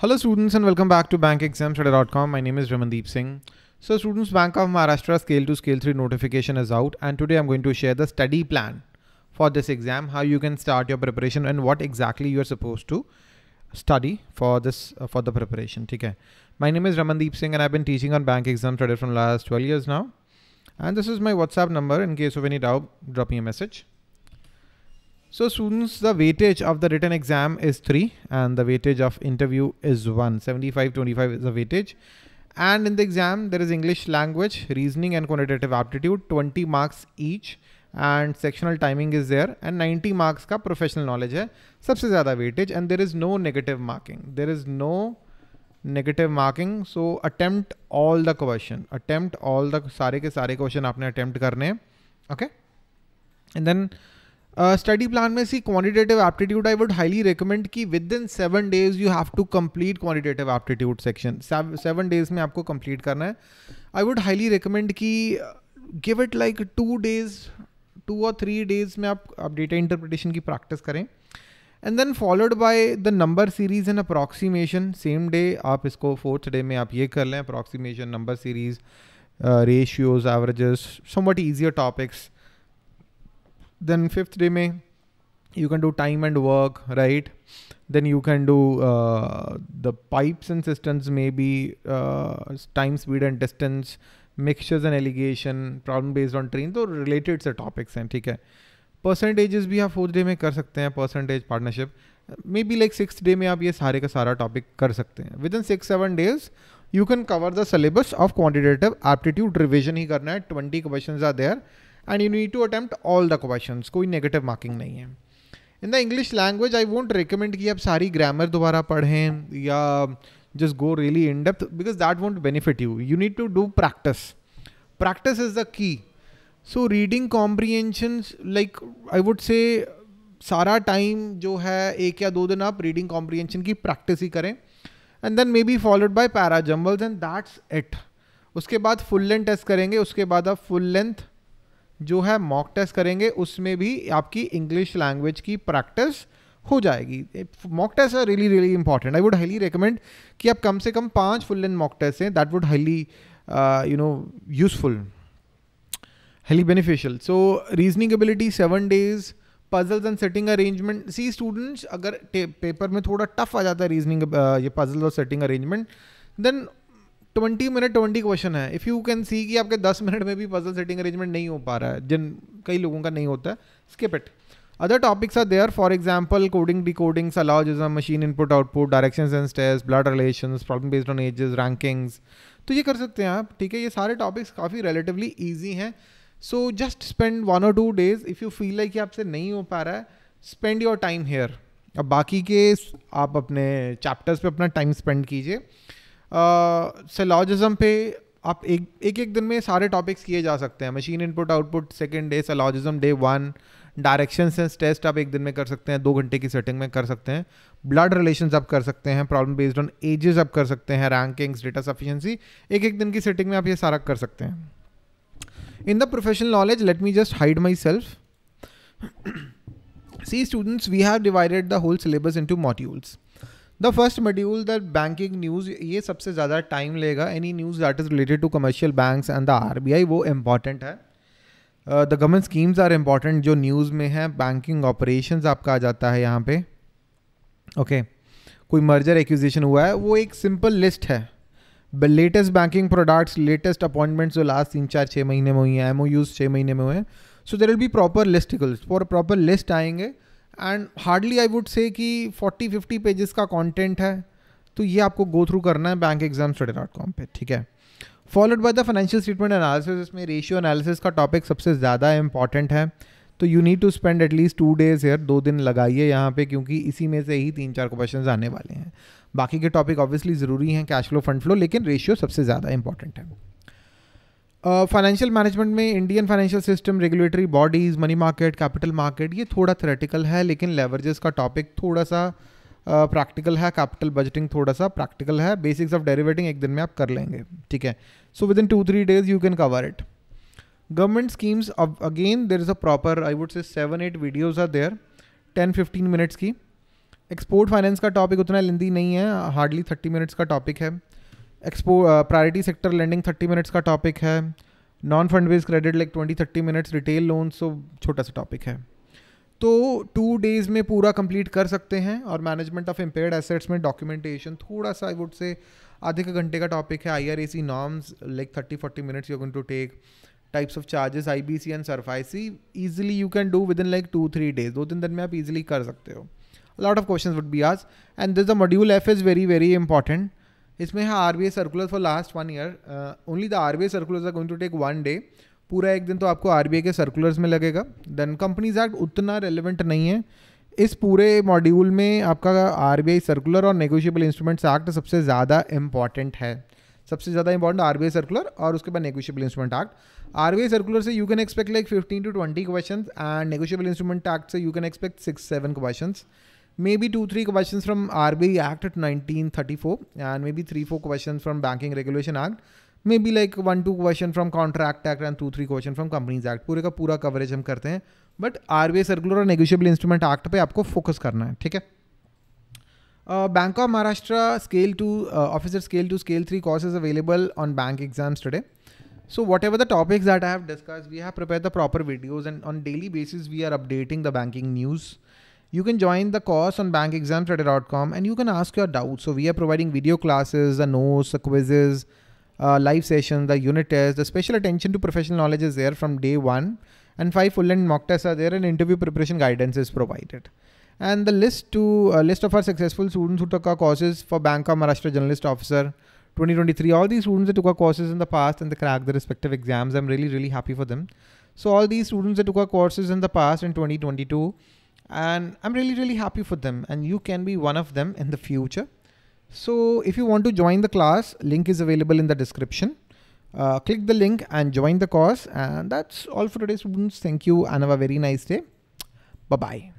Hello students and welcome back to bankexamstudy.com. My name is Ramandeep Singh. So students, Bank of Maharashtra Scale to Scale 3 notification is out and today I'm going to share the study plan for this exam, how you can start your preparation and what exactly you're supposed to study for this uh, for the preparation. Okay. My name is Ramandeep Singh and I've been teaching on Bank Exam Study from last 12 years now. And this is my WhatsApp number in case of any doubt, drop me a message. So students, the weightage of the written exam is 3 and the weightage of interview is 1. 75, 25 is the weightage. And in the exam, there is English language, reasoning and quantitative aptitude, 20 marks each. and sectional timing is there. And 90 marks ka professional knowledge hai. सबसे ज़्यादा weightage, and there is no negative marking. There is no negative marking. So attempt all the question. Attempt all the sare ke sare question सारे attempt आपने okay? And then. Study uh, plan में सी quantitative aptitude I would highly recommend कि within seven days you have to complete quantitative aptitude section seven days में आपको complete करना है I would highly recommend कि give it like two days two और three days में आप आप डेटा इंटरप्रिटेशन की प्रैक्टिस करें and then followed by the number series and approximation same day आप इसको फोर्थ डे में आप ये कर लें approximation number series ratios averages somewhat easier topics then fifth day may you can do time and work right then you can do uh, the pipes and systems maybe uh, time speed and distance mixtures and allegation problem based on train so related to topics and ठीक है percentages भी आप fourth day में कर सकते हैं percentage partnership maybe like six day में आप ये सारे का सारा टॉपिक कर सकते हैं within six seven days you can cover the syllabus of quantitative aptitude revision ही करना है twenty question are there and you need to attempt all the question कोई नेगेटिव मार्किंग नहीं है in the English language I won't recommend कि आप सारी grammar दोबारा पढ़ें या just go really in depth because that won't benefit you you need to do practice practice is the key so reading comprehension like I would say सारा time जो है एक या दो दिन आप रीडिंग कॉम्प्रीहेंशन की प्रैक्टिस ही करें and then maybe followed para jumbles and that's it उसके बाद फुल लेंथ टेस्ट करेंगे उसके बाद आप फुल लेंथ जो है मॉक टेस्ट करेंगे उसमें भी आपकी इंग्लिश लैंग्वेज की प्रैक्टिस हो जाएगी mock test are really really important I would highly recommend कि आप कम से कम पांच फुल एंड मॉक टेस्ट हैं that would highly you know useful highly beneficial so reasoning ability seven days puzzles and setting arrangement C students अगर paper में थोड़ा tough आ जाता है रीजनिंग uh, ये पजल और setting arrangement then twenty minute twenty question है if you can see कि आपके दस मिनट में भी पजल सेटिंग अरेंजमेंट नहीं हो पा रहा है जिन कई लोगों का नहीं होता है skip it other topics are there for example coding decoding जिसमें machine input output direction and स्टेस blood relation problem based on ages rankings तो ये कर सकते हैं आप ठीक है ये सारे टॉपिक्स काफ़ी रिलेटिवली ईजी हैं सो जस्ट स्पेंड वन और two days if you feel है कि आपसे नहीं हो पा रहा है स्पेंड योर टाइम हेयर अब बाकी के आप अपने चैप्टर्स पे अपना टाइम स्पेंड कीजिए सेलॉजिजम पे आप एक एक एक दिन में सारे टॉपिक्स किए जा सकते हैं machine input output second day syllogism day one direction sense test आप एक दिन में कर सकते हैं दो घंटे की सेटिंग में कर सकते हैं ब्लड रिलेशन आप कर सकते हैं प्रॉब्लम बेस्ड ऑन एजेस आप कर सकते हैं रैंकिंग्स डेटा सफिशेंसी एक एक दिन की सेटिंग में आप ये सारा कर सकते हैं in the professional knowledge let me just hide myself see students we have divided the whole syllabus into modules the first module that banking news ये सबसे ज़्यादा टाइम लेगा any news that is related to commercial bank and the R B I वो important है the government schemes are important जो news में है banking operation आपका आ जाता है यहाँ पे ओके okay. कोई मर्जर एक्विजिशन हुआ है वो एक सिंपल लिस्ट है latest banking products latest appointments जो लास्ट तीन चार छः महीने में हुई हैं एम ओ यूज़ छः महीने में हुए हैं so there will be proper list for proper list आएंगे and hardly I would say कि 40-50 पेजेस का कंटेंट है तो ये आपको गो थ्रू करना है bank exam study dot com पर ठीक है followed by the financial statement analysis इसमें रेशियो एनालिसिस का टॉपिक सबसे ज़्यादा इंपॉर्टेंट है तो you need to spend at least two days here दो दिन लगाइए यहाँ पे क्योंकि इसी में से ही तीन चार क्वेश्चन आने वाले हैं बाकी के टॉपिक ऑब्वियसली ज़रूरी हैं कैश फ्लो फंड फ्लो लेकिन रेशियो सबसे ज़्यादा इंपॉर्टेंट है फाइनेंशियल मैनेजमेंट में Indian financial system regulatory bodies money market capital market ये थोड़ा थ्रेटिकल है लेकिन लेवरेजेस का टॉपिक थोड़ा सा प्रैक्टिकल uh, है कैपिटल बजटिंग थोड़ा सा प्रैक्टिकल है बेसिक्स ऑफ डेरिवेटिंग एक दिन में आप कर लेंगे ठीक है so within two three days you can cover it government schemes again there is a proper I would say seven eight videos are there ten fifteen minutes की एक्सपोर्ट फाइनेंस का टॉपिक उतना lengthy नहीं है hardly thirty minutes का topic है expo priority sector lending thirty minutes का topic है non fund based credit like twenty thirty minutes retail loan so छोटा सा टॉपिक है तो टू डेज़ में पूरा कंप्लीट कर सकते हैं और मैनेजमेंट ऑफ इम्पेयर एसेट्स में डॉक्यूमेंटेशन थोड़ा सा आई वुड से आधे का घंटे का टॉपिक है I R A C norms like thirty forty minutes you going to take types of charges I B C and C easily you can do within like two three days दो तीन दिन में आप easily कर सकते हो lot of question would be आज and this the module F is very very important इसमें है R B I circular for last one year only the R B I circular are going to take one day पूरा एक दिन तो आपको are B आई के circulars में लगेगा देन कंपनीज एक्ट उतना रेलिवेंट नहीं है इस पूरे मॉड्यूल में आपका आर बी आई सर्कुलर और नेगोशियबल इंस्ट्रूमेंट्स एक्ट सबसे ज़्यादा इंपॉर्टेंट है सबसे ज़्यादा important R B I circular और उसके बाद negotiable instrument act R I circular से you can expect like fifteen to twenty question and negotiable instrument act से you can expect six seven question maybe two maybe two three questions from RBI Act at 1934 and maybe three four questions from Banking Regulation Act maybe like one two question from Contract Act and two three question from Companies act पूरे का पूरा coverage हम करते हैं but R B I circular और negotiable instrument act पर आपको focus करना है ठीक है bank of Maharashtra scale two officer scale two scale three course is available on bank exams today so whatever the topics that I have discuss we have prepare the proper videos and on daily basis we are updating the banking news you can join the course on bankexamstudy.com and you can ask your doubts. So we are providing video classes, the notes, the quizzes, uh, live sessions, the unit tests, the special attention to professional knowledge is there from day one and five full-length mock tests are there and interview preparation guidance is provided. And the list to uh, list of our successful students who took our courses for Bank of Maharashtra Journalist Officer 2023, all these students that took our courses in the past and they cracked the respective exams. I'm really, really happy for them. So all these students that took our courses in the past in 2022, and i'm really really happy for them and you can be one of them in the future so if you want to join the class link is available in the description uh, click the link and join the course and that's all for today's students thank you and have a very nice day bye bye